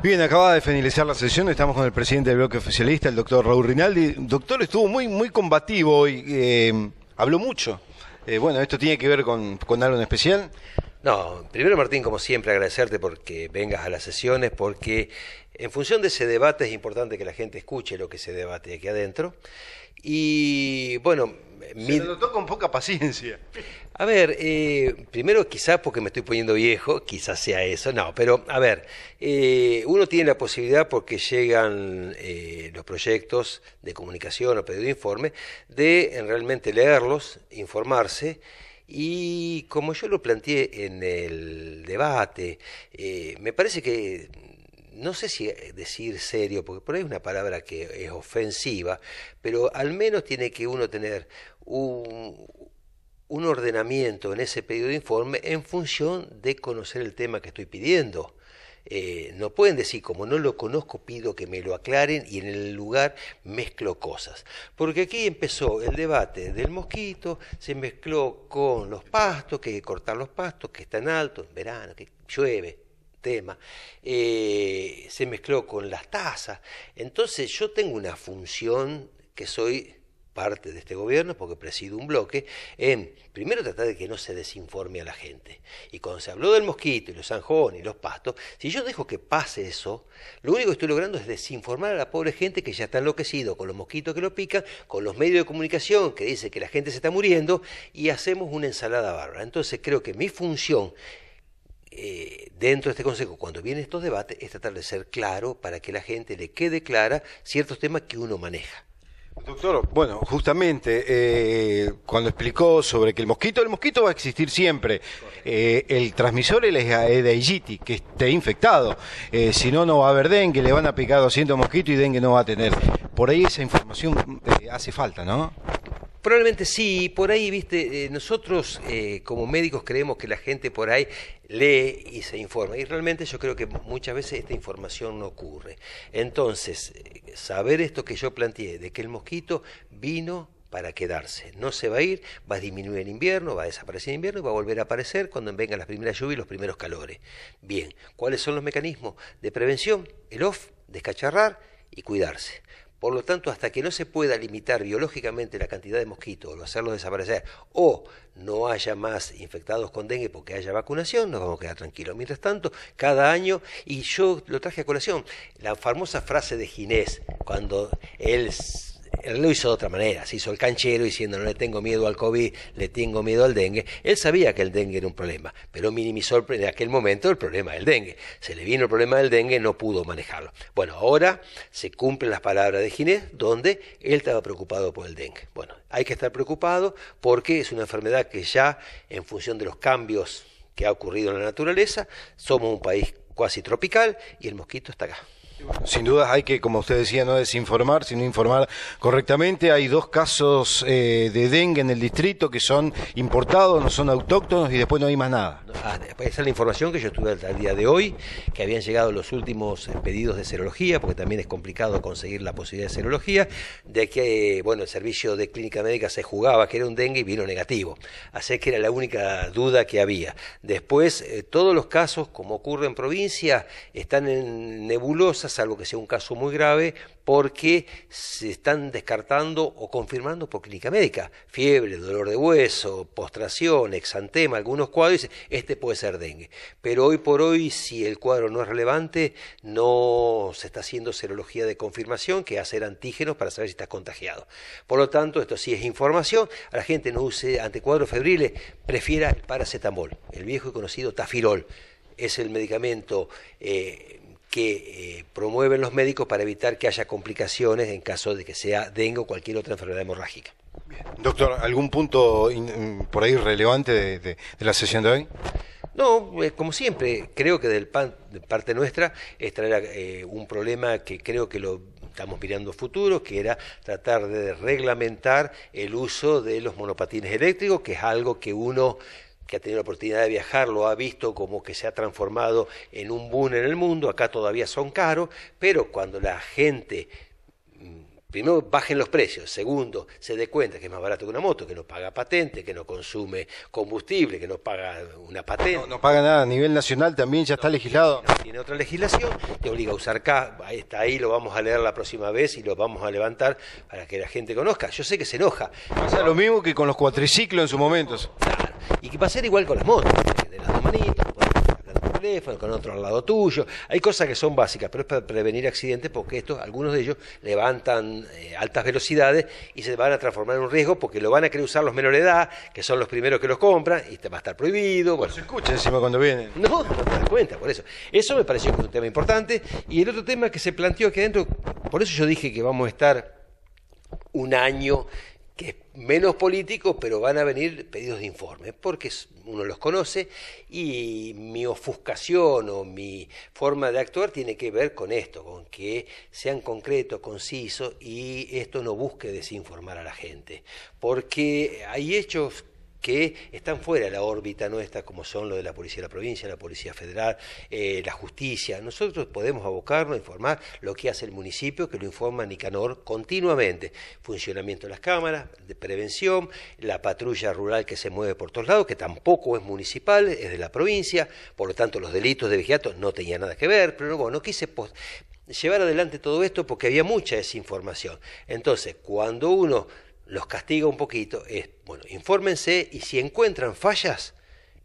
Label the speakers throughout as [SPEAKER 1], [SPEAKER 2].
[SPEAKER 1] Bien, acaba de finalizar la sesión. Estamos con el presidente del bloque oficialista, el doctor Raúl Rinaldi. Doctor, estuvo muy, muy combativo hoy. Eh, habló mucho. Eh, bueno, ¿esto tiene que ver con, con algo en especial? No, primero Martín, como siempre, agradecerte porque vengas a las sesiones,
[SPEAKER 2] porque en función de ese debate es importante que la gente escuche lo que se debate aquí adentro. Y bueno, me lo
[SPEAKER 1] toco con poca paciencia.
[SPEAKER 2] A ver, eh, primero quizás porque me estoy poniendo viejo, quizás sea eso, no, pero a ver, eh, uno tiene la posibilidad porque llegan eh, los proyectos de comunicación o pedido de informe, de realmente leerlos, informarse y como yo lo planteé en el debate, eh, me parece que mm, no sé si eh, decir serio, porque por ahí es una palabra que es ofensiva, pero al menos tiene que uno tener un, un ordenamiento en ese pedido de informe en función de conocer el tema que estoy pidiendo. Eh, no pueden decir, como no lo conozco, pido que me lo aclaren y en el lugar mezclo cosas. Porque aquí empezó el debate del mosquito, se mezcló con los pastos, que hay que cortar los pastos, que están altos, en verano, que llueve, tema, eh, se mezcló con las tazas. Entonces yo tengo una función que soy parte de este gobierno, porque presido un bloque, en primero tratar de que no se desinforme a la gente. Y cuando se habló del mosquito y los zanjones y los pastos, si yo dejo que pase eso, lo único que estoy logrando es desinformar a la pobre gente que ya está enloquecido con los mosquitos que lo pican, con los medios de comunicación que dicen que la gente se está muriendo, y hacemos una ensalada bárbara. Entonces creo que mi función eh, dentro de este consejo, cuando vienen estos debates, es tratar de ser claro para que la gente le quede clara ciertos temas que uno maneja.
[SPEAKER 1] Doctor, bueno, justamente eh, cuando explicó sobre que el mosquito, el mosquito va a existir siempre. Eh, el transmisor es de aegypti, que esté infectado. Eh, si no, no va a haber dengue, le van a picar 200 mosquitos y dengue no va a tener. Por ahí esa información hace falta, ¿no?
[SPEAKER 2] Probablemente sí, por ahí, viste, eh, nosotros eh, como médicos creemos que la gente por ahí lee y se informa, y realmente yo creo que muchas veces esta información no ocurre. Entonces, eh, saber esto que yo planteé, de que el mosquito vino para quedarse. No se va a ir, va a disminuir en invierno, va a desaparecer en invierno y va a volver a aparecer cuando vengan las primeras lluvias y los primeros calores. Bien, ¿cuáles son los mecanismos de prevención? El off, descacharrar y cuidarse. Por lo tanto, hasta que no se pueda limitar biológicamente la cantidad de mosquitos o hacerlos desaparecer, o no haya más infectados con dengue porque haya vacunación, nos vamos a quedar tranquilos. Mientras tanto, cada año, y yo lo traje a colación, la famosa frase de Ginés, cuando él él lo hizo de otra manera, se hizo el canchero diciendo no le tengo miedo al COVID, le tengo miedo al dengue. Él sabía que el dengue era un problema, pero minimizó en aquel momento el problema del dengue. Se le vino el problema del dengue, no pudo manejarlo. Bueno, ahora se cumplen las palabras de Ginés, donde él estaba preocupado por el dengue. Bueno, hay que estar preocupado porque es una enfermedad que ya, en función de los cambios que ha ocurrido en la naturaleza, somos un país cuasi tropical y el mosquito está acá.
[SPEAKER 1] Sin duda hay que, como usted decía, no desinformar, sino informar correctamente. Hay dos casos eh, de dengue en el distrito que son importados, no son autóctonos y después no hay más nada.
[SPEAKER 2] Ah, esa es la información que yo tuve al día de hoy, que habían llegado los últimos eh, pedidos de serología, porque también es complicado conseguir la posibilidad de serología, de que, bueno, el servicio de clínica médica se jugaba que era un dengue y vino negativo. Así que era la única duda que había. Después, eh, todos los casos, como ocurre en provincia, están en nebulosas salvo que sea un caso muy grave, porque se están descartando o confirmando por clínica médica. Fiebre, dolor de hueso, postración, exantema, algunos cuadros, este puede ser dengue. Pero hoy por hoy, si el cuadro no es relevante, no se está haciendo serología de confirmación, que hacer antígenos para saber si está contagiado. Por lo tanto, esto sí es información. A la gente no use anticuadros febriles, prefiera el paracetamol, el viejo y conocido tafirol. Es el medicamento eh, que eh, promueven los médicos para evitar que haya complicaciones en caso de que sea dengue o
[SPEAKER 1] cualquier otra enfermedad hemorrágica. Doctor, ¿algún punto mm, por ahí relevante de, la sesión de hoy? No, eh, como siempre, creo que del de parte nuestra
[SPEAKER 2] es traer eh, un problema que creo que lo estamos mirando a futuro, que era tratar de reglamentar el uso de los monopatines eléctricos, que es algo que uno que ha tenido la oportunidad de viajar lo ha visto como que se ha transformado en un boom en el mundo, acá todavía son caros, pero cuando la gente mm, primero bajen los precios, segundo, se dé cuenta que es más barato que una moto, que no paga patente, que no consume combustible, que no paga una patente. No, no
[SPEAKER 1] paga nada, a nivel nacional también ya está legislado. tiene
[SPEAKER 2] otra legislación, te obliga a usar K, está ahí, lo vamos a leer la próxima vez y lo vamos a levantar para que la
[SPEAKER 1] gente conozca. Yo sé que se enoja. Pasa lo mismo que con los cuatriciclos en sus momentos. Y que va a ser igual con las motos, de las dos manitas,
[SPEAKER 2] teléfono, con otro al lado tuyo. Hay cosas que son básicas, pero es para prevenir accidentes porque estos, algunos de ellos, levantan eh, altas velocidades y se van a transformar en un riesgo porque lo van a querer usar los menores de edad, que son los primeros que los compran, y te va a estar prohibido. Bueno, se escucha encima cuando vienen. No, no te das cuenta, por eso. Eso me pareció que es un tema importante. Y el otro tema que se planteó aquí adentro, por eso yo dije que vamos a estar un año que menos políticos, pero van a venir pedidos de informe, porque uno los conoce y mi ofuscación o mi forma de actuar tiene que ver con esto, con que sean concretos, concisos y esto no busque desinformar a la gente, porque hay hechos que están fuera de la órbita nuestra, como son los de la Policía de la Provincia, la Policía Federal, eh, la Justicia. Nosotros podemos abocarnos a informar lo que hace el municipio, que lo informa Nicanor continuamente. Funcionamiento de las cámaras, de prevención, la patrulla rural que se mueve por todos lados, que tampoco es municipal, es de la provincia, por lo tanto los delitos de vigiato no tenían nada que ver, pero bueno, quise llevar adelante todo esto porque había mucha desinformación. Entonces, cuando uno los castiga un poquito, es, bueno, infórmense y si encuentran fallas,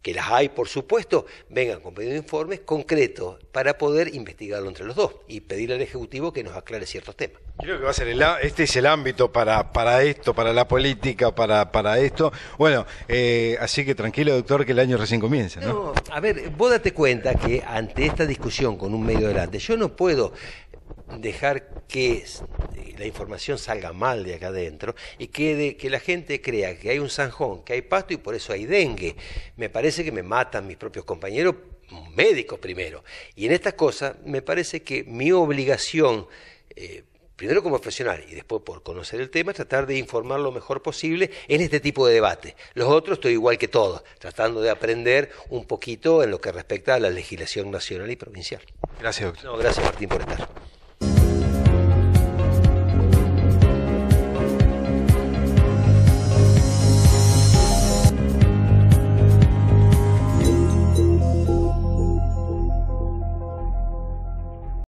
[SPEAKER 2] que las hay por supuesto, vengan con pedido de informes concretos para poder investigarlo entre los dos y pedirle al Ejecutivo que nos aclare ciertos temas.
[SPEAKER 1] Creo que va a ser el, este es el ámbito para, para esto, para la política, para, para esto. Bueno, eh, así que tranquilo, doctor, que el año recién comienza. ¿no? a ver, vos date cuenta que ante esta discusión con un medio delante,
[SPEAKER 2] yo no puedo dejar que la información salga mal de acá adentro y que, que la gente crea que hay un zanjón, que hay pasto y por eso hay dengue. Me parece que me matan mis propios compañeros médicos primero. Y en estas cosas me parece que mi obligación... Eh, primero como profesional y después por conocer el tema, es tratar de informar lo mejor posible en este tipo de debate. Los otros estoy igual que todos, tratando de aprender un poquito en lo que respecta a la legislación nacional y provincial. Gracias, doctor. No, gracias, Martín, por estar.